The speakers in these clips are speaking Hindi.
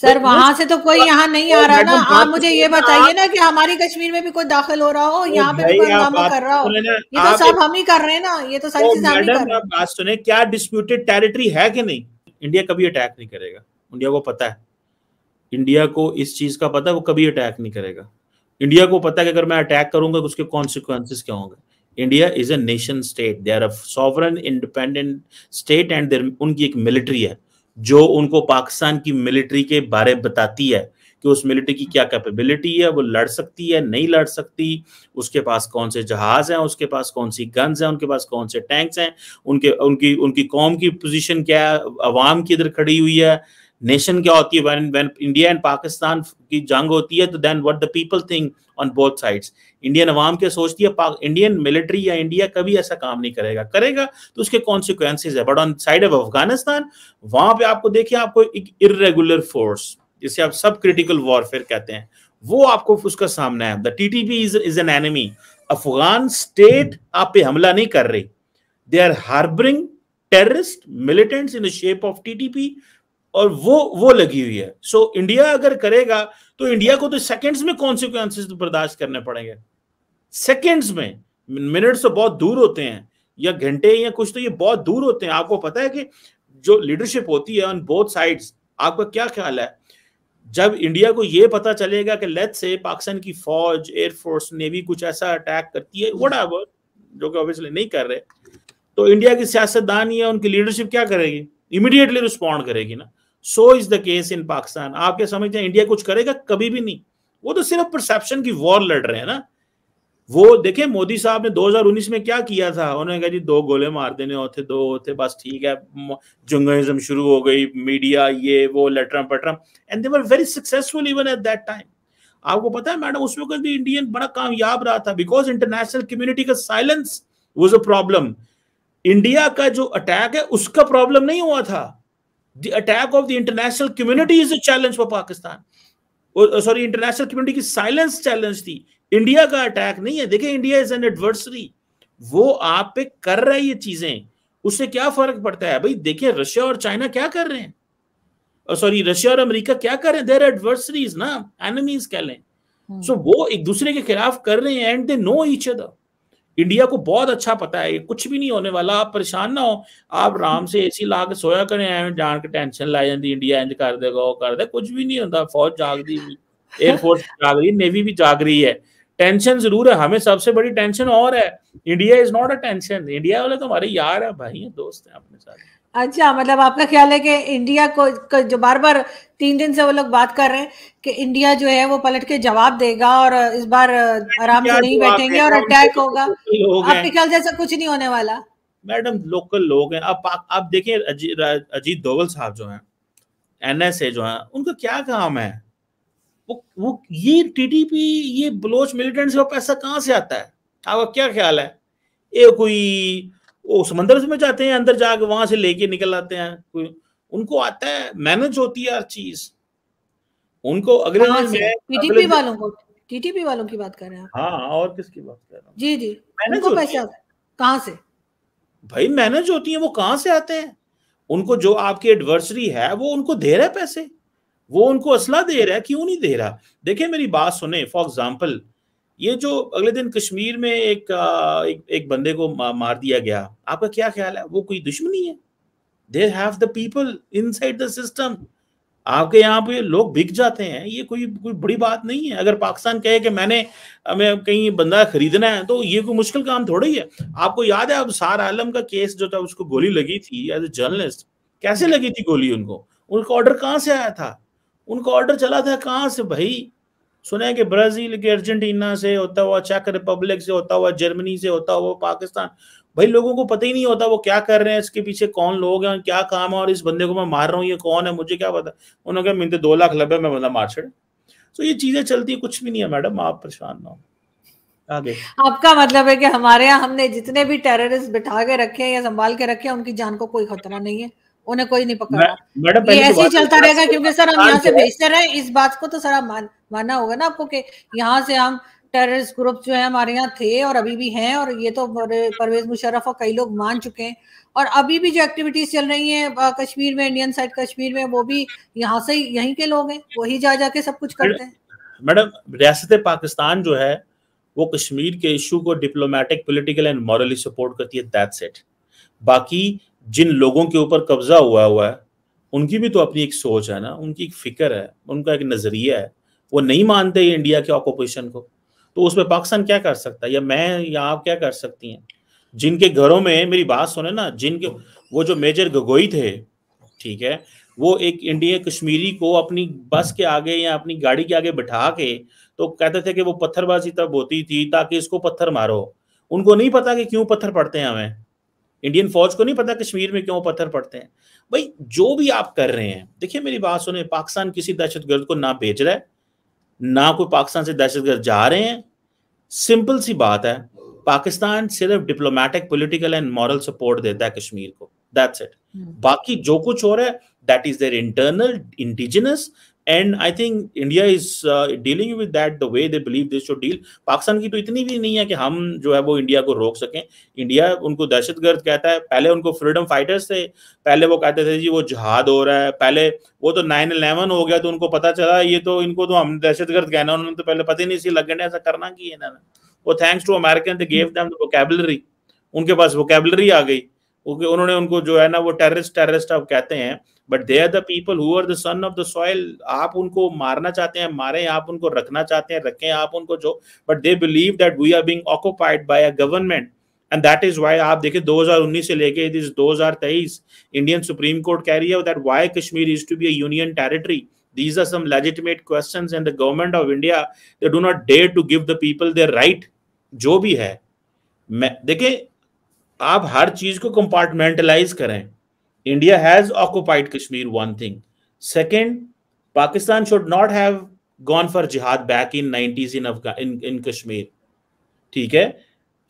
सर वहां से तो कोई यहाँ नहीं आ रहा ना तो आप मुझे तो ये बताइए ना कि हमारी कश्मीर में भी कोई दाखिल हो रहा हो यहाँ पे भी कोई हंगामा कर रहा हो ये तो सब हम ही कर रहे हैं ना ये तो सारी चीजें हम ही बात सुने क्या डिस्प्यूटेड टेरिटरी है कि नहीं इंडिया कभी अटैक नहीं करेगा इंडिया को पता है इंडिया को इस चीज का पता है वो कभी अटैक नहीं करेगा इंडिया को पता है कि अगर मैं अटैक करूंगा उसके कॉन्सिक्वेंसिस क्या होंगे India is a nation state they are a sovereign independent state and उनकी एक मिलिट्री है जो उनको पाकिस्तान की मिलिट्री के बारे बताती है कि उस मिलिट्री की क्या कैपेबिलिटी है वो लड़ सकती है नहीं लड़ सकती उसके पास कौन से जहाज हैं उसके पास कौन सी गन्स हैं उनके पास कौन से टैंक्स हैं उनके उनकी उनकी कौम की पोजीशन क्या है अवाम किधर खड़ी हुई है नेशन क्या होती है when when India and Pakistan की जंग होती है तो then what the people think on both sides Indian अवाम क्या सोचती है इंडियन मिलिट्री या इंडिया कभी ऐसा काम नहीं करेगा करेगा तो उसके कॉन्सिक्वेंसिस है but on side of Afghanistan वहां पे आपको देखिए आपको एक इरेगुलर फोर्स जिसे आप सब क्रिटिकल वॉरफेयर कहते हैं वो आपको उसका सामना है the TTP is is an enemy Afghan state आप पे हमला नहीं कर रही they are harbouring terrorist militants in the shape of TTP और वो वो लगी हुई है सो so, इंडिया अगर करेगा तो इंडिया को तो सेकंड्स में कॉन्सिक्वेंसिस तो बर्दाश्त करने पड़ेंगे सेकंड्स में मिनट्स तो बहुत दूर होते हैं या घंटे या कुछ तो ये बहुत दूर होते हैं आपको पता है कि जो लीडरशिप होती है ऑन बोथ साइड्स आपका क्या ख्याल है जब इंडिया को ये पता चलेगा कि लेट से पाकिस्तान की फौज एयरफोर्स नेवी कुछ ऐसा अटैक करती है वट एवर जो कि ऑब्वियसली नहीं कर रहे तो इंडिया की सियासतदान या उनकी लीडरशिप क्या करेगी इमीडिएटली रिस्पॉन्ड करेगी ना so is the case in Pakistan आप क्या समझते हैं इंडिया कुछ करेगा कभी भी नहीं वो तो सिर्फ परसेप्शन की वॉर लड़ रहे हैं ना वो देखे मोदी साहब ने 2019 में क्या किया था उन्होंने कहा जी दो गोले मार देने होते दो होते बस ठीक है जंगलिज्म शुरू हो गई मीडिया ये वो लटरम पटरम and they were very successful even at that time आपको पता है मैडम उस वक्त भी इंडियन बड़ा कामयाब रहा था बिकॉज इंटरनेशनल कम्युनिटी का silence was a problem India का जो अटैक है उसका प्रॉब्लम नहीं हुआ था The attack of the international community is a challenge for Pakistan. Sorry international community की साइलेंस चैलेंज थी इंडिया का अटैक नहीं है देखिए इंडिया इज एन एडवर्सरी वो आप पे कर रहा है ये चीजें उससे क्या फर्क पड़ता है भाई देखिए रशिया और चाइना क्या कर रहे हैं सॉरी oh, रशिया और अमेरिका क्या कर रहे हैं देर एडवर्सरीज ना एनिमीज कह लें सो हम्म। so, वो एक दूसरे के खिलाफ कर रहे हैं and they know each other India को बहुत अच्छा पता है कुछ भी नहीं होने वाला आप परेशान ना हो आप आराम से ए सी ला के सोया करें जान के टेंशन ਟੈਨਸ਼ਨ जाती इंडिया इंज कर ਕਰ वो कर ਕਰ कुछ भी नहीं होता फौज जाग ਜਾਗਦੀ एयरफोर्स जाग रही है नेवी भी जाग रही है टेंशन जरूर है हमें सबसे बड़ी टेंशन और है India is not a tension India वाले तो हमारे यार है भाई है दोस्त है अपने साथ अच्छा मतलब आपका ख्याल है कि इंडिया को, जो बार बार तीन दिन से वो लोग बात कर रहे हैं कि इंडिया जो है वो पलट के जवाब देगा और इस बार आराम से नहीं बैठेंगे और अटैक होगा आपके ख्याल जैसा कुछ नहीं होने वाला मैडम लोकल लोग हैं अब आप देखिए अजीत दोवल साहब जो हैं एनएसए जो हैं उनका क्या काम है वो वो ये टीटीपी ये बलोच मिलिटेंट से पैसा कहाँ से आता है आपका क्या ख्याल है ये कोई वो समंदर में जाते हैं अंदर जाके वहां से लेके निकल आते हैं कोई उनको आता है मैनेज होती है हर चीज उनको अगले हाँ, हाँ, टीटीपी वालों को टीटीपी वालों की बात कर रहे हैं हाँ, हाँ और किसकी बात कर रहा हूँ जी जी मैनेज उनको पैसे कहाँ से भाई मैनेज होती है वो कहाँ से आते हैं उनको जो आपकी एडवर्सरी है वो उनको दे रहा है पैसे वो उनको असला दे रहा है क्यों नहीं दे रहा देखिए मेरी बात सुने फॉर एग्जाम्पल ये जो अगले दिन कश्मीर में एक एक, एक बंदे को मार दिया गया आपका क्या ख्याल है वो कोई दुश्मनी है they have the people side the system आपके यहाँ पे लोग बिक जाते हैं ये कोई कोई बड़ी बात नहीं है अगर पाकिस्तान कहे कि मैंने हमें कहीं बंदा खरीदना है तो ये कोई मुश्किल काम थोड़ा ही है आपको याद है अब सार आलम का केस जो था उसको गोली लगी थी एज ए जर्नलिस्ट कैसे लगी थी गोली उनको उनका ऑर्डर कहाँ से आया था उनका ऑर्डर चला था कहाँ से भाई सुने कि ब्राजील के अर्जेंटीना से होता हुआ चेक रिपब्लिक से होता हुआ जर्मनी से होता हुआ पाकिस्तान भाई लोगों को पता ही नहीं होता वो क्या कर रहे हैं इसके पीछे कौन लोग हैं क्या काम है और इस बंदे को मैं मार रहा हूँ ये कौन है मुझे क्या पता उन्होंने कहा मिनते दो लाख लब्बे मैं बंदा मार छड़े तो ये चीजें चलती है कुछ भी नहीं है मैडम आप परेशान ना हो आगे आपका मतलब है कि हमारे यहाँ हमने जितने भी टेररिस्ट बिठा के रखे हैं या संभाल के रखे हैं उनकी जान को कोई खतरा नहीं है उन्हें कोई नहीं पकड़ रहा मैडम तो ऐसे ही तो चलता रहेगा क्योंकि सर हम यहाँ से भेजते रहे इस बात को तो सर आप मान माना होगा ना आपको कि यहाँ से हम टेररिस्ट ग्रुप जो है हमारे यहाँ थे और अभी भी हैं और ये तो परवेज मुशरफ और कई लोग मान चुके हैं और अभी भी जो एक्टिविटीज चल रही हैं कश्मीर में इंडियन साइड कश्मीर में वो भी यहाँ से यहीं के लोग हैं वही जा जाके सब कुछ करते हैं मैडम रियासत पाकिस्तान जो है वो कश्मीर के इशू को diplomatic political and morally support करती है दैट्स इट बाकी जिन लोगों के ऊपर कब्जा हुआ हुआ है उनकी भी तो अपनी एक सोच है ना उनकी एक फिक्र है उनका एक नजरिया है वो नहीं मानते इंडिया के ऑक्यूपेशन को तो उसमें पाकिस्तान क्या कर सकता है या मैं या आप क्या कर सकती हैं जिनके घरों में मेरी बात सुने ना जिनके वो जो मेजर गगोई थे ठीक है वो एक इंडिया कश्मीरी को अपनी बस के आगे या अपनी गाड़ी के आगे बैठा के तो कहते थे कि वो पत्थरबाजी तब होती थी ताकि इसको पत्थर मारो उनको नहीं पता कि क्यों पत्थर पड़ते हैं हमें इंडियन फौज को नहीं पता कश्मीर में क्यों पत्थर पड़ते हैं भाई जो भी आप कर रहे हैं देखिए मेरी बात सुने पाकिस्तान किसी दहशत गर्द को ना भेज रहा है ना कोई पाकिस्तान से दहशतगर्द जा रहे हैं सिंपल सी बात है पाकिस्तान सिर्फ diplomatic political and moral support देता है कश्मीर को दैट्स हम्म। इट बाकी जो कुछ हो रहा है that is their internal indigenous and I think India is dealing with that the way they believe this should deal Pakistan की तो इतनी भी नहीं है कि हम जो है वो इंडिया को रोक सकें इंडिया उनको दहशतगर्द कहता है पहले उनको फ्रीडम फाइटर्स थे पहले वो कहते थे जी वो जहाद हो रहा है पहले वो तो नाइन इलेवन हो गया तो उनको पता चला ये तो इनको तो हम दहशतगर्द कहना उन्होंने तो पहले पता ही नहीं सी लगने ऐसा करना की इन्होंने वो thanks to American the gave them vocabulary उनके पास वोकेबलरी आ गई उन्होंने उनको जो है ना वो टेररिस्ट टेररिस्ट अब कहते हैं but they are the people who are the son of the soil आप उनको मारना चाहते हैं मारें आप उनको रखना चाहते हैं रखें आप उनको जो but they believe that we are being occupied by a government and that is why आप देखिए 2019 से लेके it is 2023 Indian supreme court कह रही है that why Kashmir is to be a union territory these are some legitimate questions and the government of India they do not dare to give the people their right जो भी है मैं देखिए आप हर चीज को कंपार्टमेंटलाइज करें India has occupied Kashmir, one thing. Second, Pakistan should not have gone for jihad back in 90s in Afga- in, in Kashmir. ठीक है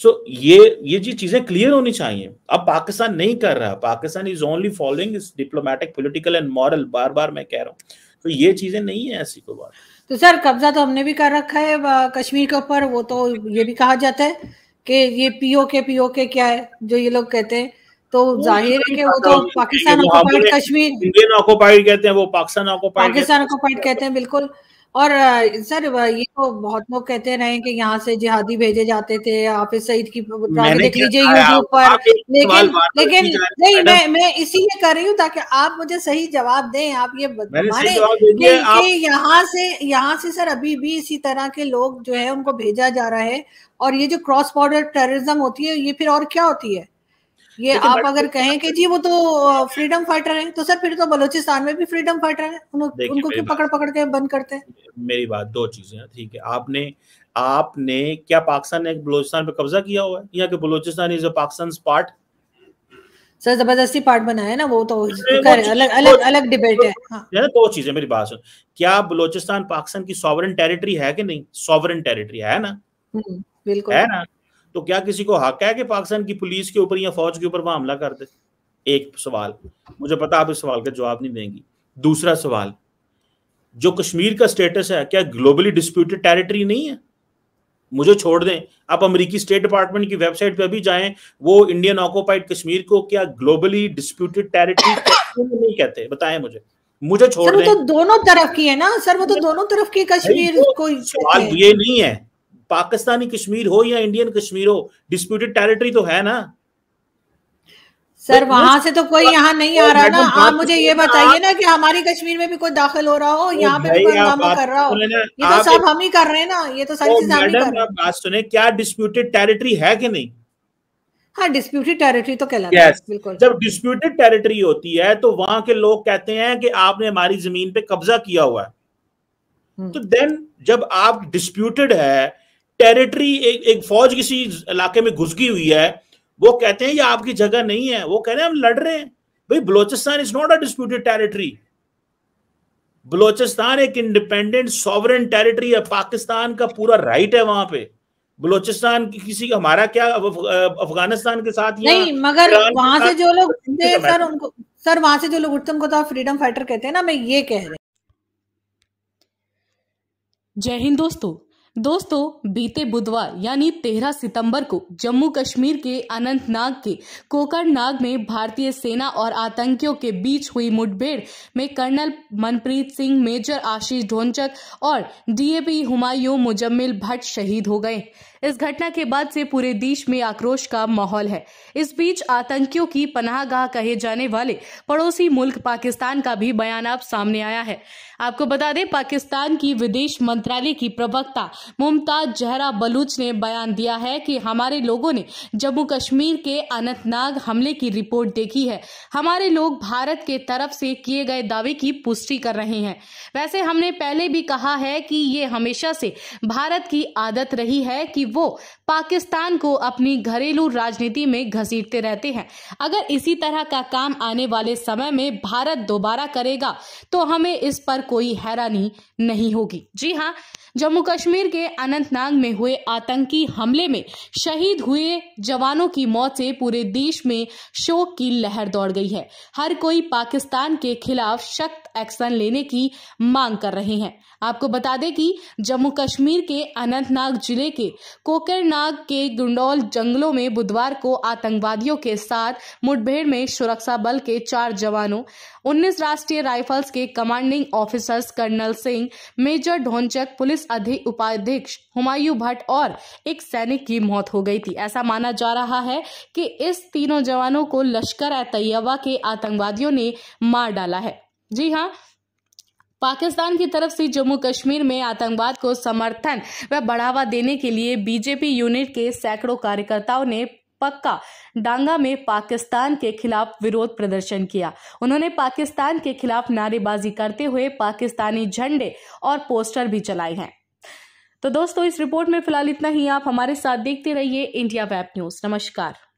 सो so, ये ये जी चीजें क्लियर होनी चाहिए अब पाकिस्तान नहीं कर रहा पाकिस्तान इज ओनली फॉलोइंग इस डिप्लोमेटिक पॉलिटिकल एंड मॉरल बार बार मैं कह रहा हूँ तो ये चीजें नहीं है ऐसी कोई बात तो सर कब्जा तो हमने भी कर रखा है कश्मीर के ऊपर वो तो ये भी कहा जाता है कि ये पीओके पीओके पीओ के क्या है जो ये लोग कहते हैं तो जाहिर है कि वो तो Pakistan occupied Kashmir Indian occupied कहते हैं वो पाकिस्तान ऑक्यूपाइड पाकिस्तान ऑक्यूपाइड कहते हैं बिल्कुल और सर ये तो बहुत लोग कहते रहे कि यहाँ से जिहादी भेजे जाते थे आप इस सईद की देख लीजिए यूट्यूब पर लेकिन लेकिन नहीं मैं मैं इसीलिए कर रही हूँ ताकि आप मुझे सही जवाब दें आप ये माने कि यहाँ से यहाँ से सर अभी भी इसी तरह के लोग जो है उनको भेजा जा रहा है और ये जो क्रॉस बॉर्डर टेररिज्म होती है ये फिर और क्या होती है ये आप अगर तो कहें कि जी वो तो फ्रीडम फाइटर हैं तो सर फिर तो बलोचिस्तान में भी फ्रीडम फाइटर हैं उन, उनको क्यों पकड़ पकड़ के बंद करते हैं मेरी बात दो चीजें हैं ठीक है आपने आपने क्या पाकिस्तान ने बलोचिस्तान पे कब्जा किया हुआ है या कि Balochistan is a Pakistan part sir जबरदस्ती पार्ट बना है ना वो तो अलग अलग अलग डिबेट है हाँ। दो चीजें मेरी बात सुन क्या बलोचिस्तान पाकिस्तान की सॉवरन टेरिटरी है कि नहीं सॉवरन टेरिटरी है ना हम्म, बिल्कुल है ना तो क्या किसी को हक है कि पाकिस्तान की पुलिस के ऊपर या फौज के ऊपर वह हमला कर दे एक सवाल मुझे पता आप इस सवाल का जवाब नहीं देंगी दूसरा सवाल जो कश्मीर का स्टेटस है क्या ग्लोबली डिस्प्यूटेड टेरिटरी नहीं है मुझे छोड़ दें आप अमेरिकी स्टेट डिपार्टमेंट की वेबसाइट पर भी जाएं वो इंडियन ऑक्यूपाइड कश्मीर को क्या ग्लोबली डिस्प्यूटेड टेरिटरी नहीं कहते बताएं मुझे मुझे छोड़ दें तो दोनों तरफ की है ना सर वो तो दोनों तरफ की कश्मीर तो, को सवाल ये नहीं है पाकिस्तानी कश्मीर हो या इंडियन कश्मीर हो डिस्प्यूटेड टेरिटरी तो है ना सर तो वहां से तो कोई यहाँ नहीं आ रहा ना आप मुझे ये बताइए ना कि हमारी कश्मीर में भी कोई दाखिल हो रहा हो यहाँ पे भी कोई हंगामा कर रहा हो ये तो सब हम ही कर रहे हैं ना ये तो सारी चीजें मैडम आप बात सुने क्या डिस्प्यूटेड टेरिटरी है कि नहीं हाँ डिस्प्यूटेड टेरिटरी तो कहलाता है बिल्कुल जब डिस्प्यूटेड टेरिटरी होती है तो वहां के लोग कहते हैं कि आपने हमारी जमीन पे कब्जा किया हुआ है हम्म। तो देन जब आप डिस्प्यूटेड है टेरिटरी एक एक फौज किसी इलाके में घुस गई हुई है वो कहते हैं ये आपकी जगह नहीं है वो कह रहे हैं हम लड़ रहे हैं भाई Balochistan is not a disputed territory Balochistan एक इंडिपेंडेंट सॉवरन टेरिटरी है पाकिस्तान का पूरा राइट है वहां पे बलोचिस्तान की किसी का हमारा क्या अफगानिस्तान के साथ नहीं मगर वहां से जो लोग सर उनको सर वहां से जो लोग उठते उनको तो आप फ्रीडम फाइटर कहते हैं ना मैं ये कह रहे जय हिंद दोस्तों दोस्तों बीते बुधवार यानी 13 सितंबर को जम्मू कश्मीर के अनंतनाग के कोकरनाग में भारतीय सेना और आतंकियों के बीच हुई मुठभेड़ में कर्नल मनप्रीत सिंह मेजर आशीष ढोंचक और डीएपी हुमायूं मुजम्मिल भट्ट शहीद हो गए इस घटना के बाद से पूरे देश में आक्रोश का माहौल है इस बीच आतंकियों की पनाहगाह कहे जाने वाले पड़ोसी मुल्क पाकिस्तान का भी बयान अब सामने आया है आपको बता दें पाकिस्तान की विदेश मंत्रालय की प्रवक्ता मुमताज जहरा बलूच ने बयान दिया है कि हमारे लोगों ने जम्मू कश्मीर के अनंतनाग हमले की रिपोर्ट देखी है हमारे लोग भारत के तरफ से किए गए दावे की पुष्टि कर रहे हैं वैसे हमने पहले भी कहा है कि ये हमेशा से भारत की आदत रही है कि वो पाकिस्तान को अपनी घरेलू राजनीति में घसीटते रहते हैं अगर इसी तरह का काम आने वाले समय में भारत दोबारा करेगा तो हमें इस पर कोई हैरानी नहीं होगी जी हाँ जम्मू कश्मीर के अनंतनाग में हुए आतंकी हमले में शहीद हुए जवानों की मौत से पूरे देश में शोक की लहर दौड़ गई है हर कोई पाकिस्तान के खिलाफ सख्त एक्शन लेने की मांग कर रहे हैं आपको बता दें कि जम्मू कश्मीर के अनंतनाग जिले के कोकर अनंतनाग के गुंडौल जंगलों में बुधवार को आतंकवादियों के साथ मुठभेड़ में सुरक्षा बल के चार जवानों उन्नीस राष्ट्रीय राइफल्स के commanding officers colonel Singh major Dhonchak police अधिक उपाध्यक्ष हुमायूं भट्ट और एक सैनिक की मौत हो गई थी ऐसा माना जा रहा है कि इस तीनों जवानों को लश्कर ए तैयबा के आतंकवादियों ने मार डाला है जी हाँ पाकिस्तान की तरफ से जम्मू कश्मीर में आतंकवाद को समर्थन व बढ़ावा देने के लिए बीजेपी यूनिट के सैकड़ों कार्यकर्ताओं ने पक्का डांगा में पाकिस्तान के खिलाफ विरोध प्रदर्शन किया उन्होंने पाकिस्तान के खिलाफ नारेबाजी करते हुए पाकिस्तानी झंडे और पोस्टर भी चलाए हैं तो दोस्तों इस रिपोर्ट में फिलहाल इतना ही आप हमारे साथ देखते रहिए इंडिया वेब न्यूज नमस्कार